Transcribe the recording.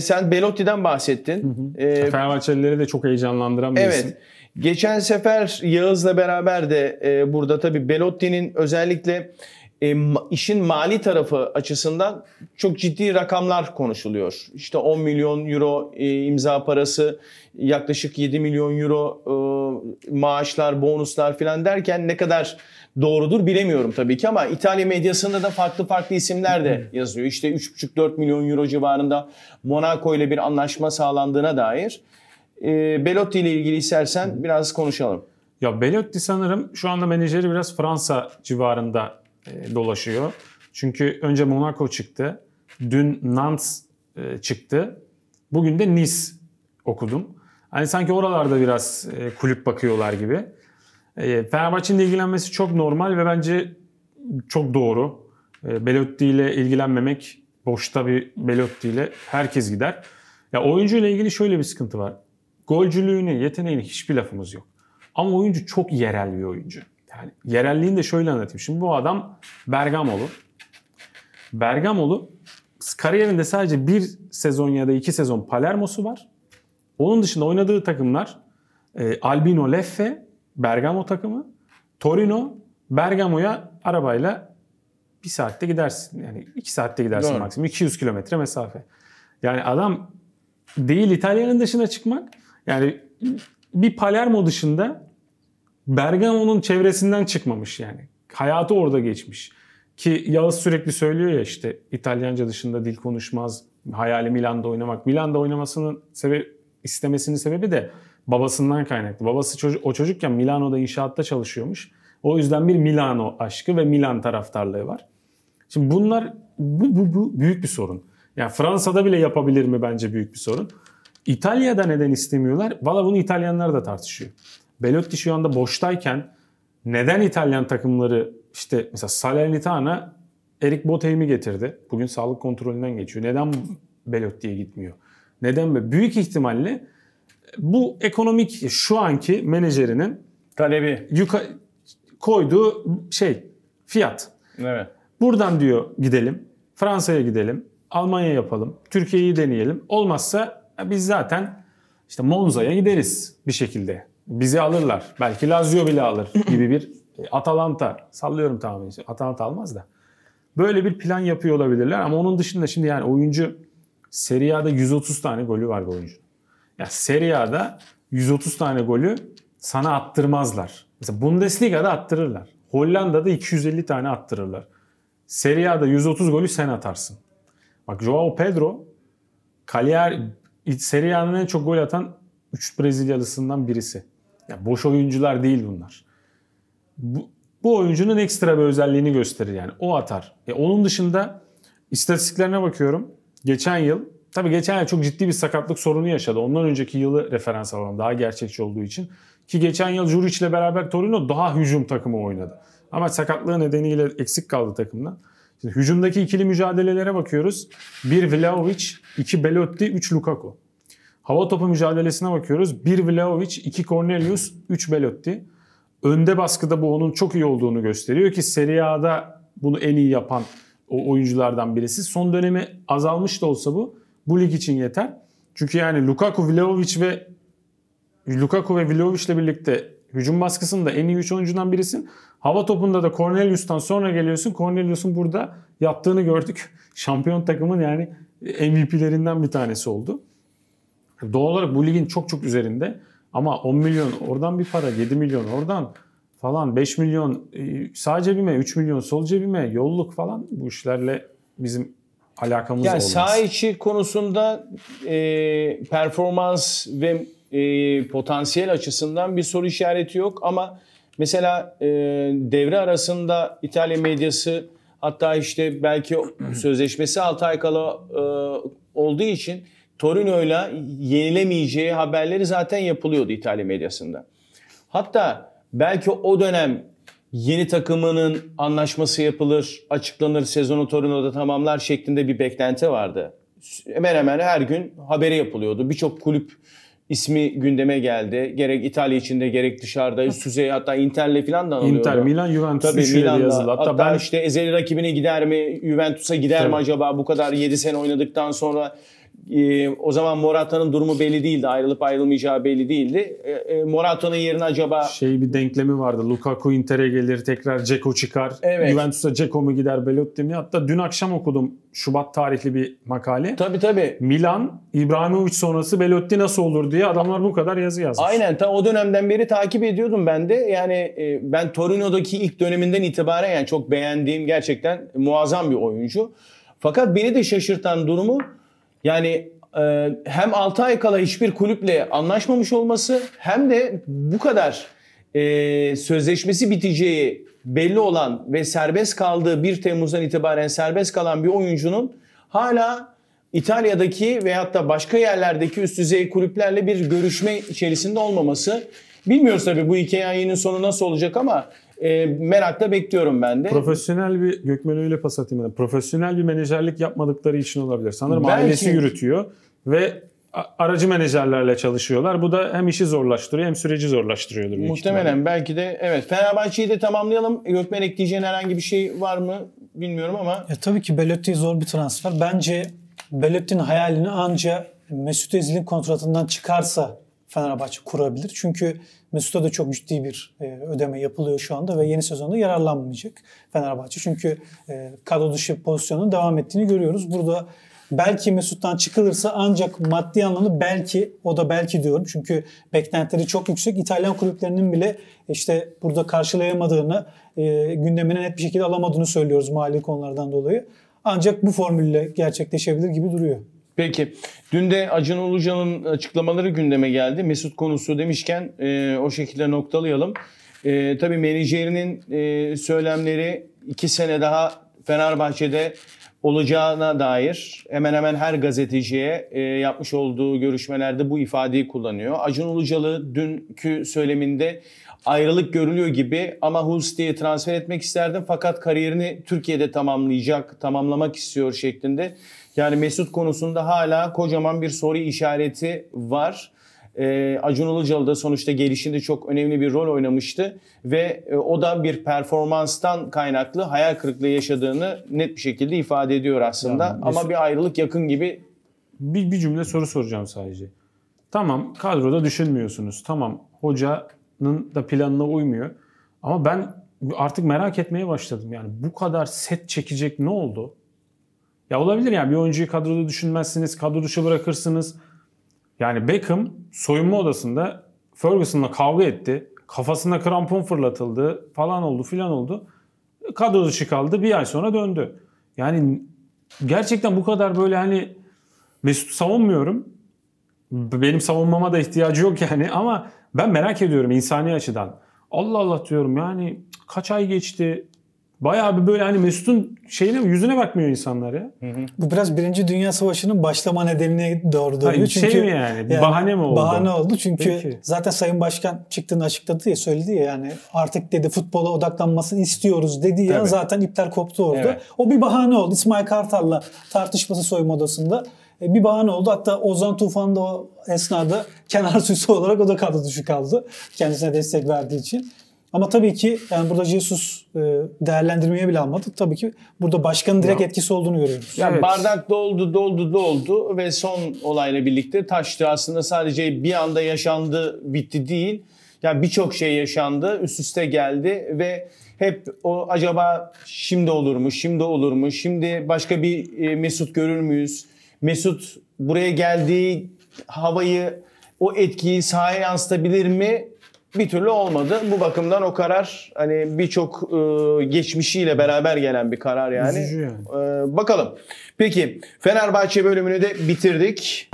Sen Belotti'den bahsettin. Hı hı. Ee, Fenerbahçelileri de çok heyecanlandıran bir evet. isim. Geçen sefer Yağız'la beraber de e, burada tabii Belotti'nin özellikle e, işin mali tarafı açısından çok ciddi rakamlar konuşuluyor. İşte 10 milyon euro e, imza parası, yaklaşık 7 milyon euro e, maaşlar, bonuslar filan derken ne kadar doğrudur bilemiyorum tabii ki ama İtalya medyasında da farklı farklı isimler de hmm. yazıyor. İşte 3,5-4 milyon euro civarında Monaco ile bir anlaşma sağlandığına dair. E, Belotti ile ilgili istersen hmm. biraz konuşalım. Ya Belotti sanırım şu anda menajeri biraz Fransa civarında e, dolaşıyor. Çünkü önce Monaco çıktı. Dün Nantes e, çıktı. Bugün de Nice okudum. Hani sanki oralarda biraz e, kulüp bakıyorlar gibi. Fenerbahçe'nin ilgilenmesi çok normal ve bence çok doğru. Belotti ile ilgilenmemek boşta bir Belotti ile herkes gider. Ya oyuncu ile ilgili şöyle bir sıkıntı var. Golcülüğüne, yeteneğine hiçbir lafımız yok. Ama oyuncu çok yerel bir oyuncu yani yerelliğini de şöyle anlatayım. Şimdi bu adam Bergamolu. Bergamolu kariyerinde sadece bir sezon ya da iki sezon Palermo'su var. Onun dışında oynadığı takımlar e, Albino Leffe, Bergamo takımı, Torino, Bergamo'ya arabayla bir saatte gidersin. Yani iki saatte gidersin Doğru. maksimum. 200 kilometre mesafe. Yani adam değil İtalya'nın dışına çıkmak. Yani bir Palermo dışında Bergamo'nun çevresinden çıkmamış yani. Hayatı orada geçmiş. Ki Yağız sürekli söylüyor ya işte İtalyanca dışında dil konuşmaz. Hayali Milan'da oynamak. Milan'da oynamasının sebebi istemesinin sebebi de babasından kaynaklı. Babası çocuk, o çocukken Milano'da inşaatta çalışıyormuş. O yüzden bir Milano aşkı ve Milan taraftarlığı var. Şimdi bunlar bu, bu, bu büyük bir sorun. Yani Fransa'da bile yapabilir mi bence büyük bir sorun. İtalya'da neden istemiyorlar? Valla bunu İtalyanlar da tartışıyor. Belotti şu anda boştayken neden İtalyan takımları işte mesela Salernitana Erik Boteim'i getirdi. Bugün sağlık kontrolünden geçiyor. Neden Belotti'ye gitmiyor? Neden be? Büyük ihtimalle bu ekonomik şu anki menajerinin talebi yuka, koyduğu şey fiyat. Evet. Buradan diyor gidelim. Fransa'ya gidelim. Almanya yapalım. Türkiye'yi deneyelim. Olmazsa biz zaten işte Monza'ya gideriz bir şekilde bizi alırlar. Belki Lazio bile alır gibi bir e, Atalanta sallıyorum tamamen. Atalanta almaz da. Böyle bir plan yapıyor olabilirler ama onun dışında şimdi yani oyuncu Serie A'da 130 tane golü var bu oyuncu. Ya yani Serie A'da 130 tane golü sana attırmazlar. Mesela Bundesliga'da attırırlar. Hollanda'da 250 tane attırırlar. Serie A'da 130 golü sen atarsın. Bak Joao Pedro kariyer Serie A'nın en çok gol atan 3 Brezilyalısından birisi. Ya boş oyuncular değil bunlar. Bu, bu oyuncunun ekstra bir özelliğini gösterir yani. O atar. E onun dışında istatistiklerine bakıyorum. Geçen yıl Tabii geçen yıl çok ciddi bir sakatlık sorunu yaşadı. Ondan önceki yılı referans alalım daha gerçekçi olduğu için. Ki geçen yıl Juric ile beraber Torino daha hücum takımı oynadı. Ama sakatlığı nedeniyle eksik kaldı takımdan. Şimdi hücumdaki ikili mücadelelere bakıyoruz. bir Vlaovic, iki Belotti, üç Lukaku. Hava topu mücadelesine bakıyoruz. 1 Vlaovic, 2 Cornelius, 3 Belotti. Önde baskıda bu onun çok iyi olduğunu gösteriyor ki Serie A'da bunu en iyi yapan o oyunculardan birisi. Son dönemi azalmış da olsa bu bu lig için yeter. Çünkü yani Lukaku, Vlaovic ve Lukaku ve Vlaovic'le birlikte hücum baskısında en iyi 3 oyuncudan birisin. Hava topunda da Cornelius'tan sonra geliyorsun. Cornelius'un burada yaptığını gördük. Şampiyon takımın yani MVP'lerinden bir tanesi oldu. Doğal olarak bu ligin çok çok üzerinde. Ama 10 milyon oradan bir para, 7 milyon oradan falan, 5 milyon e, sağ cebime, 3 milyon sol cebime, yolluk falan bu işlerle bizim alakamız yani olmaz. sağ içi konusunda e, performans ve e, potansiyel açısından bir soru işareti yok ama mesela e, devre arasında İtalya medyası hatta işte belki sözleşmesi 6 ay kala e, olduğu için Torino'yla yenilemeyeceği haberleri zaten yapılıyordu İtalya medyasında. Hatta belki o dönem yeni takımının anlaşması yapılır, açıklanır, sezonu Torino'da tamamlar şeklinde bir beklenti vardı. Hemen hemen her gün haberi yapılıyordu. Birçok kulüp ismi gündeme geldi. Gerek İtalya içinde gerek dışarıda üst düzey hatta Inter'le falan da anılıyordu. Inter, Milan, Juventus Tabii Milan'da. Yazıldı. Hatta, hatta ben... işte ezeli rakibine gider mi? Juventus'a gider Tabii. mi acaba bu kadar 7 sene oynadıktan sonra e, o zaman Morata'nın durumu belli değildi. Ayrılıp ayrılmayacağı belli değildi. E, e, Morata'nın yerine acaba... Şey bir denklemi vardı. Lukaku Inter'e gelir tekrar Ceko çıkar. Evet. Juventus'a Ceko mu gider Belotti mi? Hatta dün akşam okudum Şubat tarihli bir makale. Tabii tabii. Milan İbrahimovic sonrası Belotti nasıl olur diye adamlar bu kadar yazı yazmış. Aynen. Ta o dönemden beri takip ediyordum ben de. Yani e, ben Torino'daki ilk döneminden itibaren yani çok beğendiğim gerçekten muazzam bir oyuncu. Fakat beni de şaşırtan durumu yani e, hem 6 ay kala hiçbir kulüple anlaşmamış olması hem de bu kadar e, sözleşmesi biteceği belli olan ve serbest kaldığı 1 Temmuz'dan itibaren serbest kalan bir oyuncunun hala İtalya'daki veyahut da başka yerlerdeki üst düzey kulüplerle bir görüşme içerisinde olmaması. Bilmiyoruz tabii bu hikayenin sonu nasıl olacak ama e, merakla bekliyorum ben de. Profesyonel bir Gökmen öyle pas atayım. profesyonel bir menajerlik yapmadıkları için olabilir. Sanırım Belki... ailesi yürütüyor ve aracı menajerlerle çalışıyorlar. Bu da hem işi zorlaştırıyor hem süreci zorlaştırıyordur. Muhtemelen belki de evet. Fenerbahçe'yi de tamamlayalım. Gökmen ekleyeceğin herhangi bir şey var mı bilmiyorum ama. E, tabii ki Belotti zor bir transfer. Bence Belotti'nin hayalini anca Mesut Özil'in kontratından çıkarsa Fenerbahçe kurabilir. Çünkü Mesut'a da çok ciddi bir e, ödeme yapılıyor şu anda ve yeni sezonda yararlanmayacak Fenerbahçe. Çünkü e, kadro dışı pozisyonun devam ettiğini görüyoruz. Burada belki Mesut'tan çıkılırsa ancak maddi anlamda belki o da belki diyorum. Çünkü beklentileri çok yüksek. İtalyan kulüplerinin bile işte burada karşılayamadığını, e, gündemine net bir şekilde alamadığını söylüyoruz mali konulardan dolayı. Ancak bu formülle gerçekleşebilir gibi duruyor. Peki. Dün de Acun Ilıcalı'nın açıklamaları gündeme geldi. Mesut konusu demişken e, o şekilde noktalayalım. E, tabii menajerinin e, söylemleri iki sene daha Fenerbahçe'de olacağına dair hemen hemen her gazeteciye e, yapmış olduğu görüşmelerde bu ifadeyi kullanıyor. Acun Ilıcalı dünkü söyleminde ayrılık görülüyor gibi ama Hulsti'ye transfer etmek isterdim fakat kariyerini Türkiye'de tamamlayacak, tamamlamak istiyor şeklinde yani Mesut konusunda hala kocaman bir soru işareti var. E, Acun Ilıcalı da sonuçta gelişinde çok önemli bir rol oynamıştı ve e, o da bir performanstan kaynaklı hayal kırıklığı yaşadığını net bir şekilde ifade ediyor aslında. Yani, Ama bir ayrılık yakın gibi. Bir, bir cümle soru soracağım sadece. Tamam kadroda düşünmüyorsunuz. Tamam hocanın da planına uymuyor. Ama ben artık merak etmeye başladım. Yani bu kadar set çekecek ne oldu? Ya olabilir yani bir oyuncuyu kadroda düşünmezsiniz, kadro dışı bırakırsınız. Yani Beckham soyunma odasında Ferguson'la kavga etti. Kafasına krampon fırlatıldı falan oldu filan oldu. Kadro dışı kaldı bir ay sonra döndü. Yani gerçekten bu kadar böyle hani Mesut'u savunmuyorum. Benim savunmama da ihtiyacı yok yani ama ben merak ediyorum insani açıdan. Allah Allah diyorum yani kaç ay geçti Bayağı bir böyle hani Mesut'un şeyine yüzüne bakmıyor insanlar ya. Hı hı. Bu biraz Birinci Dünya Savaşı'nın başlama nedenine doğru dönüyor. Şey çünkü şey mi yani, yani? Bahane mi oldu? Bahane oldu çünkü Peki. zaten Sayın Başkan çıktığını açıkladı ya söyledi ya yani artık dedi futbola odaklanmasını istiyoruz dedi ya Tabii. zaten ipler koptu orada. Evet. O bir bahane oldu. İsmail Kartal'la tartışması soyunma odasında e, bir bahane oldu. Hatta Ozan Tufan da o esnada kenar süsü olarak o da kadro dışı kaldı. Kendisine destek verdiği için. Ama tabii ki yani burada Jesus e, değerlendirmeye bile almadık. Tabii ki burada başkanın direkt ya. etkisi olduğunu görüyoruz. Yani evet. bardak doldu, doldu, doldu ve son olayla birlikte taştı. Aslında sadece bir anda yaşandı, bitti değil. Yani birçok şey yaşandı, üst üste geldi ve hep o acaba şimdi olur mu, şimdi olur mu, şimdi başka bir e, Mesut görür müyüz? Mesut buraya geldiği havayı, o etkiyi sahaya yansıtabilir mi? bir türlü olmadı. Bu bakımdan o karar hani birçok e, geçmişiyle beraber gelen bir karar yani. yani. E, bakalım. Peki Fenerbahçe bölümünü de bitirdik.